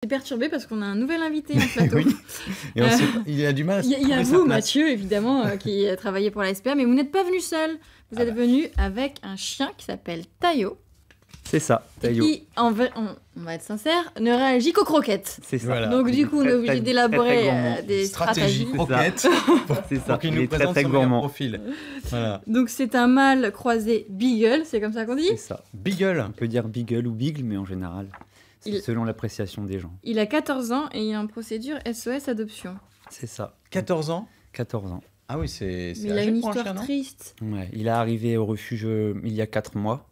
C'est perturbé parce qu'on a un nouvel invité en plateau. Et on euh, il a du mal. Il y, a vous, Mathieu, évidemment, euh, qui qui travaillé pour la SPA, mais vous n'êtes pas venu seul. Vous ah êtes bah. venu avec un chien qui s'appelle Tayo. C'est ça, Tayo. Qui, on, va être sincère, ne réagit qu'aux croquettes. C'est ça. Donc du coup, on est obligé d'élaborer euh, des stratégies. croquettes pour, ça. qu'il nous présente son gourmand. profil. Donc c'est un mâle croisé beagle, c'est comme ça qu'on dit C'est ça. Beagle. On peut dire beagle ou bigle mais en général. Selon l'appréciation des gens. Il a 14 ans et il est en procédure SOS e adoption. C'est ça. 14 ans 14 ans. Ah oui, c'est. Il a une histoire hein, triste. il est arrivé au refuge euh, il y a 4 mois.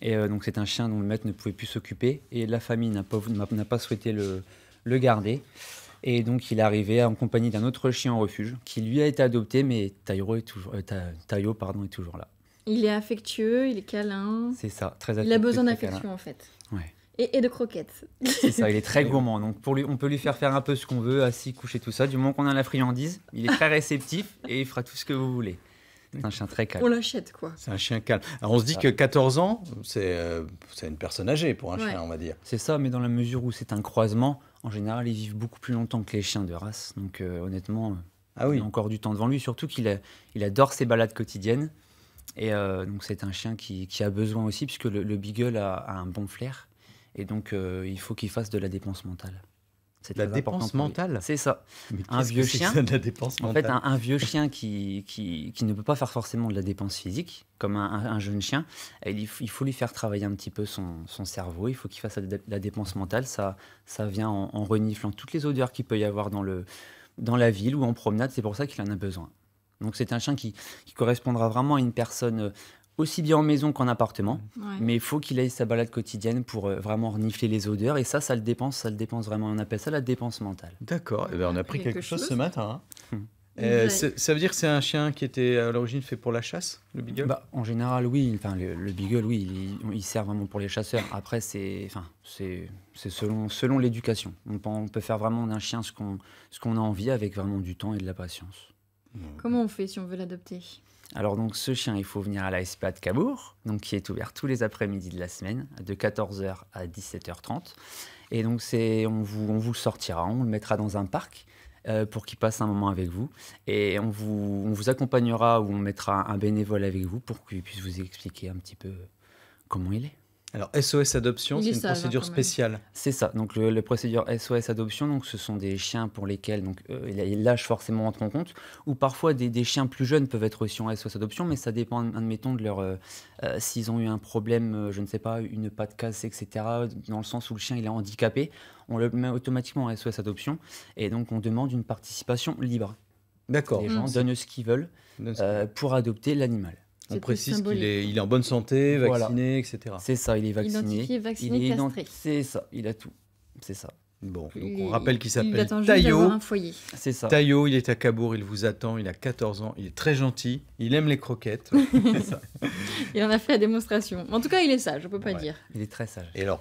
Et euh, donc, c'est un chien dont le maître ne pouvait plus s'occuper. Et la famille n'a pas, pas souhaité le, garder. Et donc, il est arrivé en compagnie d'un autre chien en refuge qui lui a été adopté, mais Tayo, est toujours, euh, pardon, est toujours là. Il est affectueux, il est câlin. C'est ça, très affectueux. Il a besoin d'affection en fait. Ouais. Et, de croquettes. C'est ça, il est très gourmand. Donc pour lui, on peut lui faire faire un peu ce qu'on veut, assis, couché, tout ça. Du moment qu'on a la friandise, il est très réceptif et il fera tout ce que vous voulez. C'est un chien très calme. On l'achète, quoi. C'est un chien calme. Alors, on se dit que 14 ans, euh, c'est une personne âgée pour un chien, on va dire. C'est ça, mais dans la mesure où c'est un croisement, en général, ils vivent beaucoup plus longtemps que les chiens de race. Donc, euh, honnêtement, ah oui. il a encore du temps devant lui. Surtout qu'il il adore ses balades quotidiennes. Et euh, donc, c'est un chien qui, a besoin aussi, puisque le, le Beagle a, un bon flair. Et donc, euh, il faut qu'il fasse de la dépense mentale. C'est la dépense mentale C'est ça. un vieux chien. la dépense en fait, un, vieux chien qui, qui, ne peut pas faire forcément de la dépense physique, comme un, jeune chien, il, faut lui faire travailler un petit peu son, son cerveau. Il faut qu'il fasse de la dépense mentale. Ça, ça vient en, en reniflant toutes les odeurs qu'il peut y avoir dans, le, dans la ville ou en promenade. C'est pour ça qu'il en a besoin. Donc c'est un chien qui, qui, correspondra vraiment à une personne aussi bien en maison qu'en appartement. Mais il faut qu'il aille sa balade quotidienne pour euh, vraiment renifler les odeurs. Et ça, ça le dépense, ça le dépense vraiment. On appelle ça la dépense mentale. D'accord. Eh ben, on a pris quelque, chose, ce matin. Hein. Hum. Euh, ça veut dire que c'est un chien qui était à l'origine fait pour la chasse, le beagle bah, En général, oui. Enfin, le, beagle, oui, il, sert vraiment pour les chasseurs. Après, c'est enfin, c'est selon selon l'éducation. On, peut faire vraiment d'un chien ce qu'on ce qu'on a envie avec vraiment du temps et de la patience. Comment on fait si on veut l'adopter alors donc ce chien, il faut venir à la SPA de Cabourg, qui est ouvert tous les après-midi de la semaine, de 14h à 17h30. Et donc c'est, on vous, le sortira, on le mettra dans un parc euh, pour qu'il passe un moment avec vous. Et on vous, on vous accompagnera ou on mettra un bénévole avec vous pour qu'il puisse vous expliquer un petit peu comment il est. Alors SOS adoption, c'est une hein, procédure spéciale. C'est ça. Donc le, les procédures SOS adoption, donc ce sont des chiens pour lesquels donc euh, l'âge forcément entre en compte, ou parfois des, chiens plus jeunes peuvent être aussi en SOS adoption, mais ça dépend admettons de leur euh, euh, s'ils ont eu un problème, je ne sais pas, une patte casse, etc. Dans le sens où le chien il est handicapé, on le met automatiquement en SOS adoption et donc on demande une participation libre. D'accord. Les gens mm. donnent ce qu'ils veulent pour adopter l'animal. On précise qu'il est, il est en bonne santé, vacciné, etc. C'est ça, il est vacciné. Identifié, vacciné, il est castré. C'est ça, il a tout. C'est ça. Bon, donc on rappelle qu'il s'appelle Taillot. C'est ça. il est à Cabourg, il vous attend, il a 14 ans, il est très gentil, il aime les croquettes. ça. il en a fait la démonstration. En tout cas, il est sage, on peut pas dire. Il est très sage. Et alors,